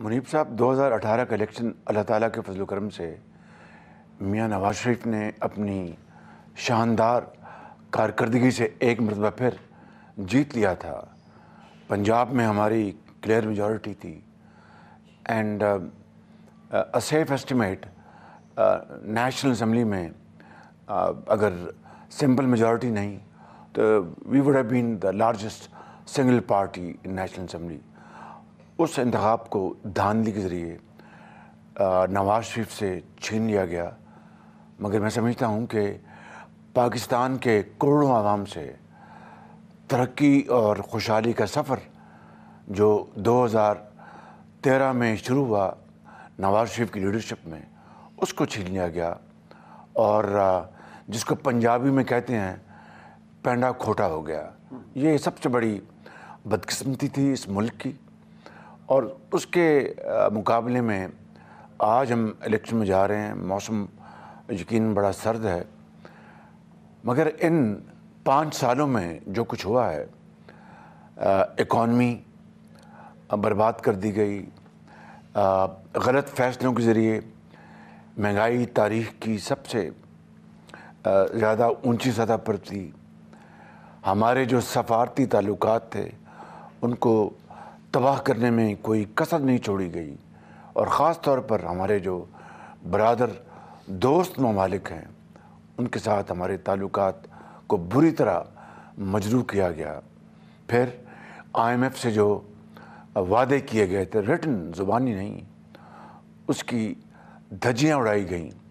मुनीब साहब 2018 का इलेक्शन अल्लाह ताला के फजल करम से मियाँ नवाज शरीफ ने अपनी शानदार कारकर्दगी से एक मरतबा फिर जीत लिया था पंजाब में हमारी क्लियर मेजॉरिटी थी and a safe estimate national assembly में uh, अगर सिंपल मेजॉरिटी नहीं तो we would have been the largest single party in national assembly उस इंतब को धांधली के ज़रिए नवाज शरीफ से छीन लिया गया मगर मैं समझता हूँ कि पाकिस्तान के करोड़ों आवाम से तरक्की और खुशहाली का सफ़र जो 2013 में शुरू हुआ नवाज शरीफ की लीडरशिप में उसको छीन लिया गया और जिसको पंजाबी में कहते हैं पेंडा खोटा हो गया ये सबसे बड़ी बदकिस्मती थी इस मुल्क की और उसके मुकाबले में आज हम इलेक्शन में जा रहे हैं मौसम यकीन बड़ा सर्द है मगर इन पाँच सालों में जो कुछ हुआ है इकॉनमी बर्बाद कर दी गई गलत फैसलों के ज़रिए महंगाई तारीख की सबसे ज़्यादा ऊंची सतह पर थी हमारे जो सफारती ताल्लुकात थे उनको तबाह करने में कोई कसर नहीं छोड़ी गई और ख़ास तौर पर हमारे जो बरदर दोस्त ममालिक हैं उनके साथ हमारे ताल्लुक को बुरी तरह मजरू किया गया फिर आईएमएफ से जो वादे किए गए थे रिटर्न ज़ुबानी नहीं उसकी धज्जियाँ उड़ाई गईं